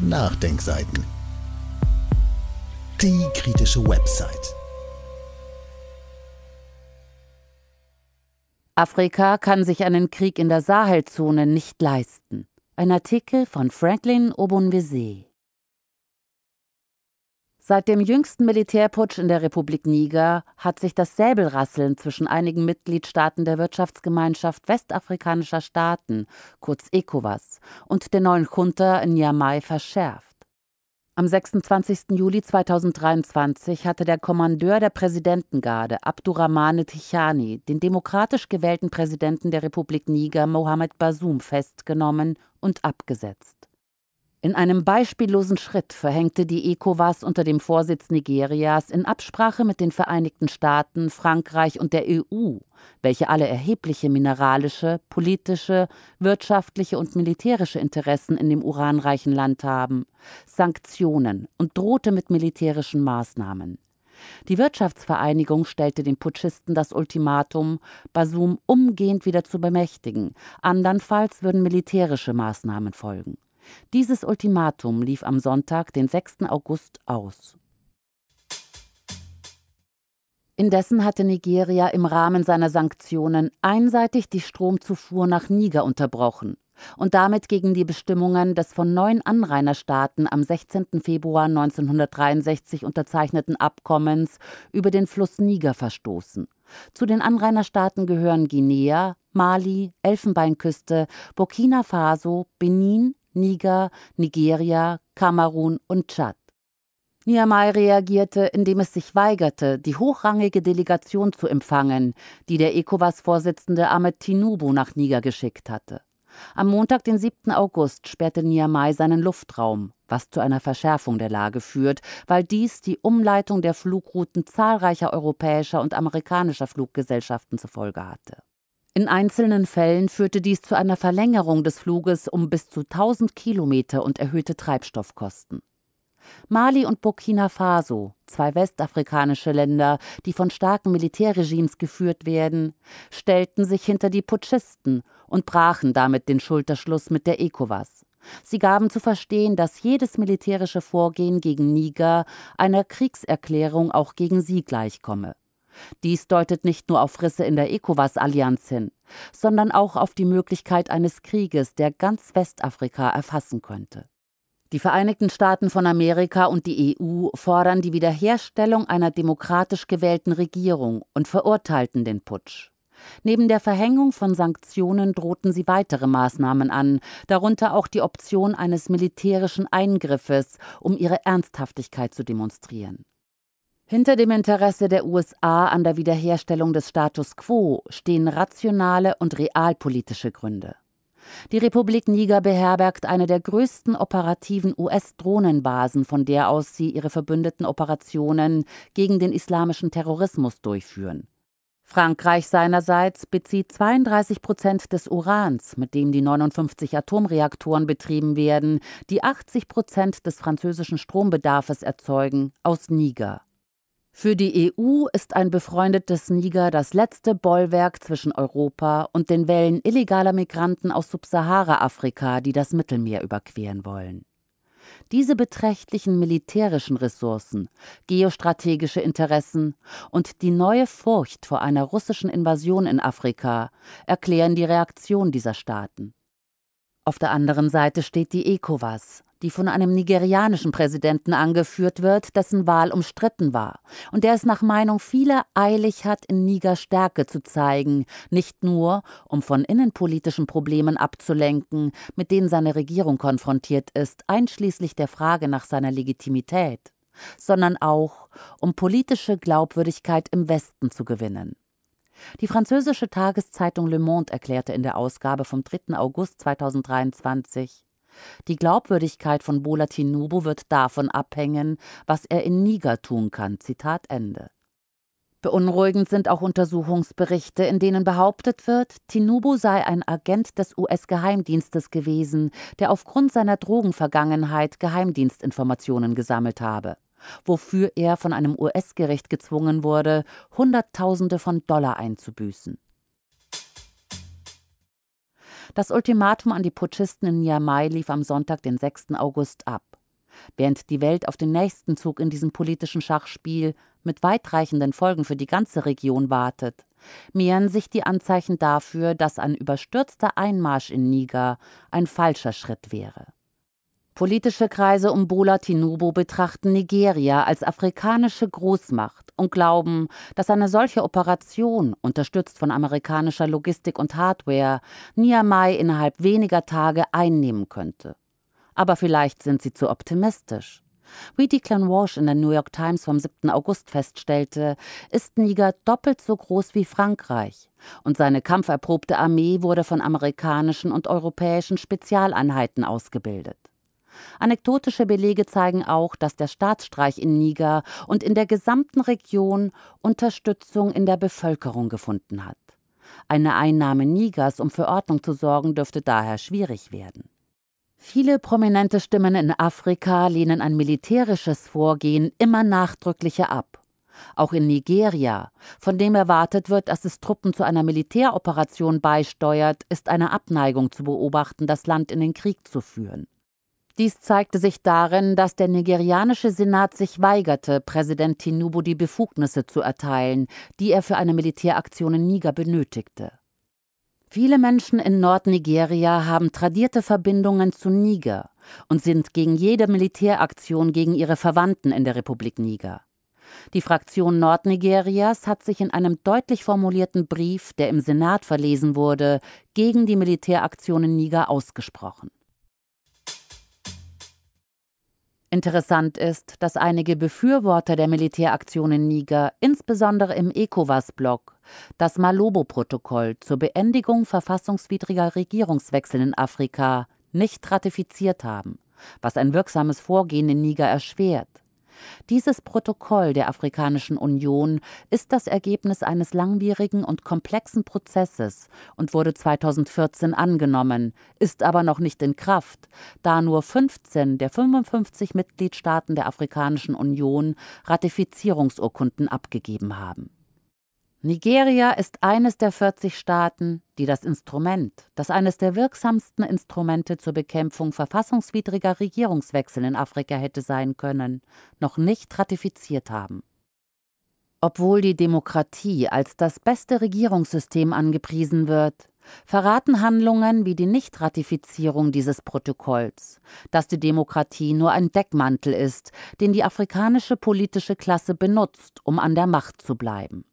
Nachdenkseiten. Die kritische Website. Afrika kann sich einen Krieg in der Sahelzone nicht leisten. Ein Artikel von Franklin Obonvese. Seit dem jüngsten Militärputsch in der Republik Niger hat sich das Säbelrasseln zwischen einigen Mitgliedstaaten der Wirtschaftsgemeinschaft westafrikanischer Staaten, kurz ECOWAS, und der neuen Junta in Niamey verschärft. Am 26. Juli 2023 hatte der Kommandeur der Präsidentengarde, Abdurrahmane Tichani, den demokratisch gewählten Präsidenten der Republik Niger, Mohamed Basum, festgenommen und abgesetzt. In einem beispiellosen Schritt verhängte die ECOWAS unter dem Vorsitz Nigerias in Absprache mit den Vereinigten Staaten, Frankreich und der EU, welche alle erhebliche mineralische, politische, wirtschaftliche und militärische Interessen in dem uranreichen Land haben, Sanktionen und drohte mit militärischen Maßnahmen. Die Wirtschaftsvereinigung stellte den Putschisten das Ultimatum, Basum umgehend wieder zu bemächtigen, andernfalls würden militärische Maßnahmen folgen. Dieses Ultimatum lief am Sonntag, den 6. August, aus. Indessen hatte Nigeria im Rahmen seiner Sanktionen einseitig die Stromzufuhr nach Niger unterbrochen und damit gegen die Bestimmungen des von neun Anrainerstaaten am 16. Februar 1963 unterzeichneten Abkommens über den Fluss Niger verstoßen. Zu den Anrainerstaaten gehören Guinea, Mali, Elfenbeinküste, Burkina Faso, Benin, Niger, Nigeria, Kamerun und Tschad. Niamey reagierte, indem es sich weigerte, die hochrangige Delegation zu empfangen, die der ECOWAS-Vorsitzende Ahmed Tinubu nach Niger geschickt hatte. Am Montag, den 7. August, sperrte Niamey seinen Luftraum, was zu einer Verschärfung der Lage führt, weil dies die Umleitung der Flugrouten zahlreicher europäischer und amerikanischer Fluggesellschaften zur Folge hatte. In einzelnen Fällen führte dies zu einer Verlängerung des Fluges um bis zu 1000 Kilometer und erhöhte Treibstoffkosten. Mali und Burkina Faso, zwei westafrikanische Länder, die von starken Militärregimes geführt werden, stellten sich hinter die Putschisten und brachen damit den Schulterschluss mit der ECOWAS. Sie gaben zu verstehen, dass jedes militärische Vorgehen gegen Niger einer Kriegserklärung auch gegen sie gleichkomme. Dies deutet nicht nur auf Risse in der ECOWAS-Allianz hin, sondern auch auf die Möglichkeit eines Krieges, der ganz Westafrika erfassen könnte. Die Vereinigten Staaten von Amerika und die EU fordern die Wiederherstellung einer demokratisch gewählten Regierung und verurteilten den Putsch. Neben der Verhängung von Sanktionen drohten sie weitere Maßnahmen an, darunter auch die Option eines militärischen Eingriffes, um ihre Ernsthaftigkeit zu demonstrieren. Hinter dem Interesse der USA an der Wiederherstellung des Status quo stehen rationale und realpolitische Gründe. Die Republik Niger beherbergt eine der größten operativen US-Drohnenbasen, von der aus sie ihre verbündeten Operationen gegen den islamischen Terrorismus durchführen. Frankreich seinerseits bezieht 32 Prozent des Urans, mit dem die 59 Atomreaktoren betrieben werden, die 80 Prozent des französischen Strombedarfs erzeugen, aus Niger. Für die EU ist ein befreundetes Niger das letzte Bollwerk zwischen Europa und den Wellen illegaler Migranten aus Subsahara-Afrika, die das Mittelmeer überqueren wollen. Diese beträchtlichen militärischen Ressourcen, geostrategische Interessen und die neue Furcht vor einer russischen Invasion in Afrika erklären die Reaktion dieser Staaten. Auf der anderen Seite steht die ECOWAS, die von einem nigerianischen Präsidenten angeführt wird, dessen Wahl umstritten war und der es nach Meinung vieler eilig hat, in Niger Stärke zu zeigen, nicht nur, um von innenpolitischen Problemen abzulenken, mit denen seine Regierung konfrontiert ist, einschließlich der Frage nach seiner Legitimität, sondern auch, um politische Glaubwürdigkeit im Westen zu gewinnen. Die französische Tageszeitung Le Monde erklärte in der Ausgabe vom 3. August 2023, die Glaubwürdigkeit von Bola Tinubu wird davon abhängen, was er in Niger tun kann. Zitat Ende. Beunruhigend sind auch Untersuchungsberichte, in denen behauptet wird, Tinubu sei ein Agent des US-Geheimdienstes gewesen, der aufgrund seiner Drogenvergangenheit Geheimdienstinformationen gesammelt habe wofür er von einem US-Gericht gezwungen wurde, Hunderttausende von Dollar einzubüßen. Das Ultimatum an die Putschisten in Niamey lief am Sonntag, den 6. August, ab. Während die Welt auf den nächsten Zug in diesem politischen Schachspiel mit weitreichenden Folgen für die ganze Region wartet, mehren sich die Anzeichen dafür, dass ein überstürzter Einmarsch in Niger ein falscher Schritt wäre. Politische Kreise um Bola Tinubu betrachten Nigeria als afrikanische Großmacht und glauben, dass eine solche Operation, unterstützt von amerikanischer Logistik und Hardware, Niamey innerhalb weniger Tage einnehmen könnte. Aber vielleicht sind sie zu optimistisch. Wie Declan Walsh in der New York Times vom 7. August feststellte, ist Niger doppelt so groß wie Frankreich. Und seine kampferprobte Armee wurde von amerikanischen und europäischen Spezialeinheiten ausgebildet. Anekdotische Belege zeigen auch, dass der Staatsstreich in Niger und in der gesamten Region Unterstützung in der Bevölkerung gefunden hat. Eine Einnahme Nigers, um für Ordnung zu sorgen, dürfte daher schwierig werden. Viele prominente Stimmen in Afrika lehnen ein militärisches Vorgehen immer nachdrücklicher ab. Auch in Nigeria, von dem erwartet wird, dass es Truppen zu einer Militäroperation beisteuert, ist eine Abneigung zu beobachten, das Land in den Krieg zu führen. Dies zeigte sich darin, dass der nigerianische Senat sich weigerte, Präsident Tinubu die Befugnisse zu erteilen, die er für eine Militäraktion in Niger benötigte. Viele Menschen in Nordnigeria haben tradierte Verbindungen zu Niger und sind gegen jede Militäraktion gegen ihre Verwandten in der Republik Niger. Die Fraktion Nordnigerias hat sich in einem deutlich formulierten Brief, der im Senat verlesen wurde, gegen die Militäraktion in Niger ausgesprochen. Interessant ist, dass einige Befürworter der Militäraktion in Niger, insbesondere im ECOWAS-Block, das Malobo-Protokoll zur Beendigung verfassungswidriger Regierungswechsel in Afrika nicht ratifiziert haben, was ein wirksames Vorgehen in Niger erschwert. Dieses Protokoll der Afrikanischen Union ist das Ergebnis eines langwierigen und komplexen Prozesses und wurde 2014 angenommen, ist aber noch nicht in Kraft, da nur 15 der 55 Mitgliedstaaten der Afrikanischen Union Ratifizierungsurkunden abgegeben haben. Nigeria ist eines der 40 Staaten, die das Instrument, das eines der wirksamsten Instrumente zur Bekämpfung verfassungswidriger Regierungswechsel in Afrika hätte sein können, noch nicht ratifiziert haben. Obwohl die Demokratie als das beste Regierungssystem angepriesen wird, verraten Handlungen wie die Nichtratifizierung dieses Protokolls, dass die Demokratie nur ein Deckmantel ist, den die afrikanische politische Klasse benutzt, um an der Macht zu bleiben.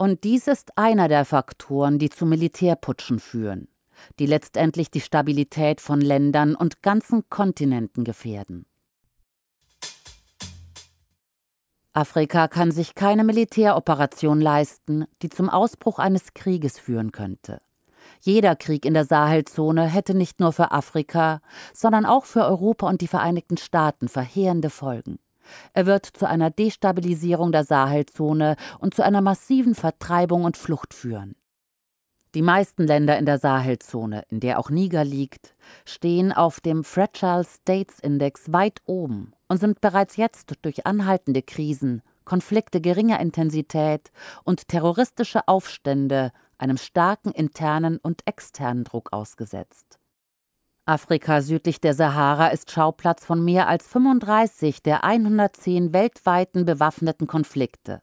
Und dies ist einer der Faktoren, die zu Militärputschen führen, die letztendlich die Stabilität von Ländern und ganzen Kontinenten gefährden. Afrika kann sich keine Militäroperation leisten, die zum Ausbruch eines Krieges führen könnte. Jeder Krieg in der Sahelzone hätte nicht nur für Afrika, sondern auch für Europa und die Vereinigten Staaten verheerende Folgen. Er wird zu einer Destabilisierung der Sahelzone und zu einer massiven Vertreibung und Flucht führen. Die meisten Länder in der Sahelzone, in der auch Niger liegt, stehen auf dem Fragile States Index weit oben und sind bereits jetzt durch anhaltende Krisen, Konflikte geringer Intensität und terroristische Aufstände einem starken internen und externen Druck ausgesetzt. Afrika südlich der Sahara ist Schauplatz von mehr als 35 der 110 weltweiten bewaffneten Konflikte.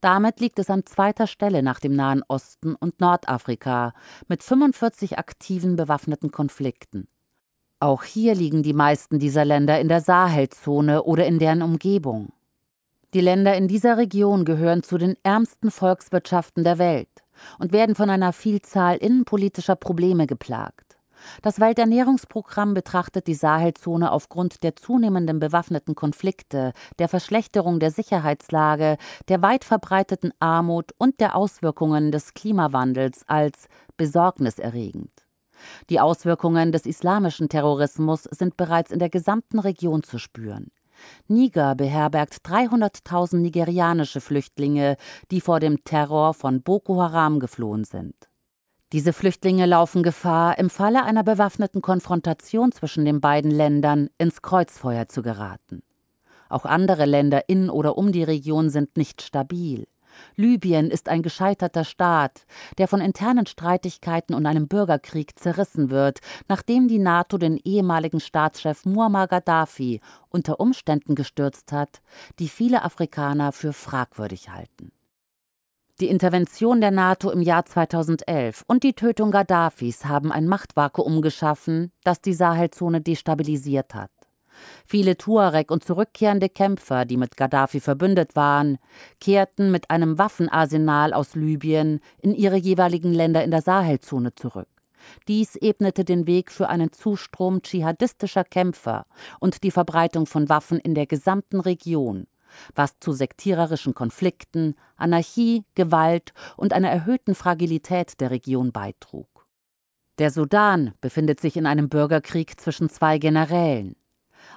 Damit liegt es an zweiter Stelle nach dem Nahen Osten und Nordafrika mit 45 aktiven bewaffneten Konflikten. Auch hier liegen die meisten dieser Länder in der Sahelzone oder in deren Umgebung. Die Länder in dieser Region gehören zu den ärmsten Volkswirtschaften der Welt und werden von einer Vielzahl innenpolitischer Probleme geplagt. Das Welternährungsprogramm betrachtet die Sahelzone aufgrund der zunehmenden bewaffneten Konflikte, der Verschlechterung der Sicherheitslage, der weit verbreiteten Armut und der Auswirkungen des Klimawandels als besorgniserregend. Die Auswirkungen des islamischen Terrorismus sind bereits in der gesamten Region zu spüren. Niger beherbergt 300.000 nigerianische Flüchtlinge, die vor dem Terror von Boko Haram geflohen sind. Diese Flüchtlinge laufen Gefahr, im Falle einer bewaffneten Konfrontation zwischen den beiden Ländern ins Kreuzfeuer zu geraten. Auch andere Länder in oder um die Region sind nicht stabil. Libyen ist ein gescheiterter Staat, der von internen Streitigkeiten und einem Bürgerkrieg zerrissen wird, nachdem die NATO den ehemaligen Staatschef Muammar Gaddafi unter Umständen gestürzt hat, die viele Afrikaner für fragwürdig halten. Die Intervention der NATO im Jahr 2011 und die Tötung Gaddafis haben ein Machtvakuum geschaffen, das die Sahelzone destabilisiert hat. Viele Tuareg und zurückkehrende Kämpfer, die mit Gaddafi verbündet waren, kehrten mit einem Waffenarsenal aus Libyen in ihre jeweiligen Länder in der Sahelzone zurück. Dies ebnete den Weg für einen Zustrom dschihadistischer Kämpfer und die Verbreitung von Waffen in der gesamten Region, was zu sektiererischen Konflikten, Anarchie, Gewalt und einer erhöhten Fragilität der Region beitrug. Der Sudan befindet sich in einem Bürgerkrieg zwischen zwei Generälen.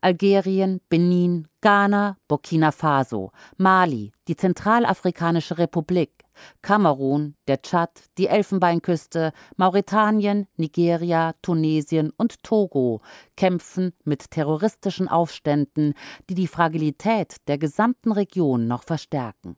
Algerien, Benin, Ghana, Burkina Faso, Mali, die Zentralafrikanische Republik, Kamerun, der Tschad, die Elfenbeinküste, Mauretanien, Nigeria, Tunesien und Togo kämpfen mit terroristischen Aufständen, die die Fragilität der gesamten Region noch verstärken.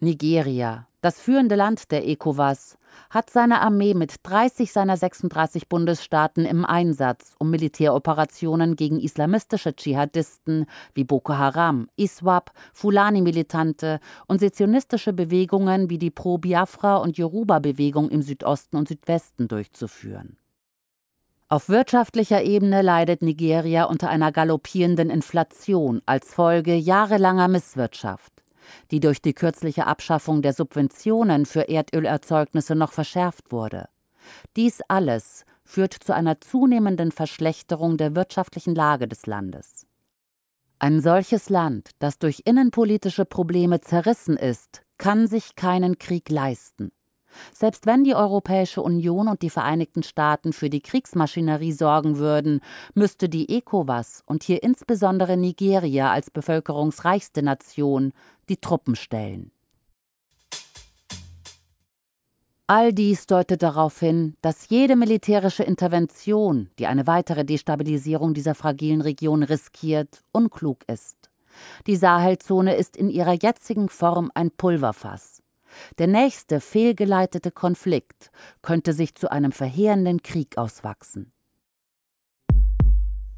Nigeria, das führende Land der ECOWAS, hat seine Armee mit 30 seiner 36 Bundesstaaten im Einsatz, um Militäroperationen gegen islamistische Dschihadisten wie Boko Haram, ISWAP, Fulani-Militante und sezionistische Bewegungen wie die Pro-Biafra- und Yoruba-Bewegung im Südosten und Südwesten durchzuführen. Auf wirtschaftlicher Ebene leidet Nigeria unter einer galoppierenden Inflation als Folge jahrelanger Misswirtschaft die durch die kürzliche Abschaffung der Subventionen für Erdölerzeugnisse noch verschärft wurde. Dies alles führt zu einer zunehmenden Verschlechterung der wirtschaftlichen Lage des Landes. Ein solches Land, das durch innenpolitische Probleme zerrissen ist, kann sich keinen Krieg leisten. Selbst wenn die Europäische Union und die Vereinigten Staaten für die Kriegsmaschinerie sorgen würden, müsste die ECOWAS und hier insbesondere Nigeria als bevölkerungsreichste Nation die Truppen stellen. All dies deutet darauf hin, dass jede militärische Intervention, die eine weitere Destabilisierung dieser fragilen Region riskiert, unklug ist. Die Sahelzone ist in ihrer jetzigen Form ein Pulverfass. Der nächste fehlgeleitete Konflikt könnte sich zu einem verheerenden Krieg auswachsen.